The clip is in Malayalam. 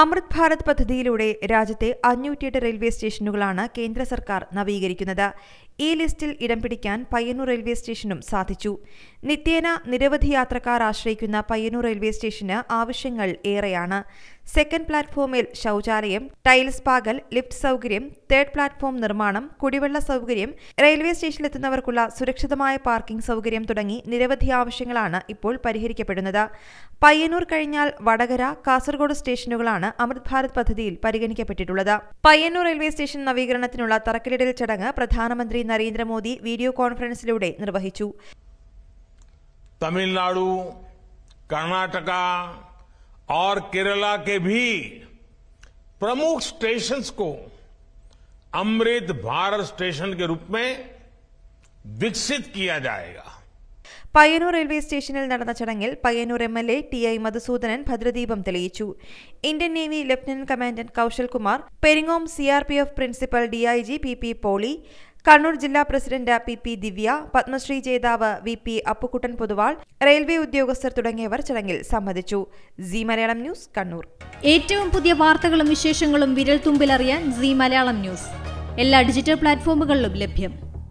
അമൃത് ഭാരത് പദ്ധതിയിലൂടെ രാജ്യത്തെ അഞ്ഞൂറ്റിയെട്ട് റെയിൽവേ സ്റ്റേഷനുകളാണ് കേന്ദ്ര സർക്കാർ നവീകരിക്കുന്നത് ഈ ലിസ്റ്റിൽ ഇടം പിടിക്കാൻ പയ്യന്നൂർ റെയിൽവേ സ്റ്റേഷനും സാധിച്ചു നിത്യേന നിരവധി യാത്രക്കാർ ആശ്രയിക്കുന്ന പയ്യന്നൂർ റെയിൽവേ സ്റ്റേഷന് ആവശ്യങ്ങൾ ഏറെയാണ് സെക്കൻഡ് പ്ലാറ്റ്ഫോമിൽ ശൌചാലയം ടൈൽസ് പാകൽ ലിഫ്റ്റ് സൗകര്യം തേർഡ് പ്ലാറ്റ്ഫോം നിർമ്മാണം കുടിവെള്ള സൗകര്യം റെയിൽവേ സ്റ്റേഷനിലെത്തുന്നവർക്കുള്ള സുരക്ഷിതമായ പാർക്കിംഗ് സൗകര്യം തുടങ്ങി നിരവധി ആവശ്യങ്ങളാണ് ഇപ്പോൾ പരിഹരിക്കപ്പെടുന്നത് പയ്യന്നൂർ കഴിഞ്ഞാൽ വടകര കാസർഗോഡ് സ്റ്റേഷനുകളാണ് അമൃത് ഭാരത് പദ്ധതിയിൽ പരിഗണിക്കപ്പെട്ടിട്ടുള്ളത് പയ്യന്നൂർ റെയിൽവേ സ്റ്റേഷൻ നവീകരണത്തിനുള്ള തറക്കല്ലിടൽ ചടങ്ങ് പ്രധാനമന്ത്രി നരേന്ദ്രമോദി വീഡിയോ കോൺഫറൻസിലൂടെ നിർവഹിച്ചു തമിഴ്നാടു കർണാടക और केरला के भी प्रमुख स्टेशन्स को अमृत भारत स्टेशन के रूप में विकसित किया जाएगा പയ്യന്നൂർ റെയിൽവേ സ്റ്റേഷനിൽ നടന്ന ചടങ്ങിൽ Payyanur M L A T I Madhusudanan ഭദ്രദീപം തെളിയിച്ചു Indian navy lieutenant commandant Kaushal Kumar Peringome C R P F principal D I G P P Poly Kannur ജില്ലാ president P P Divya Padma Shri ജേതാവ് V P Appukuttan Poduval railway ഉദ്യോഗസ്ഥർ തുടങ്ങിയവർ ചടങ്ങിൽ സംബന്ധിച്ചു സി മലയാളം ന്യൂസ് കണ്ണൂർ ഏറ്റവും പുതിയ വാർത്തകളും വിശേഷങ്ങളും വിരൽ തുമ്പിലറിയാൻ സി മലയാളം ന്യൂസ് എല്ലാ ഡിജിറ്റൽ പ്ലാറ്റ്ഫോമുകളിലും ലഭ്യം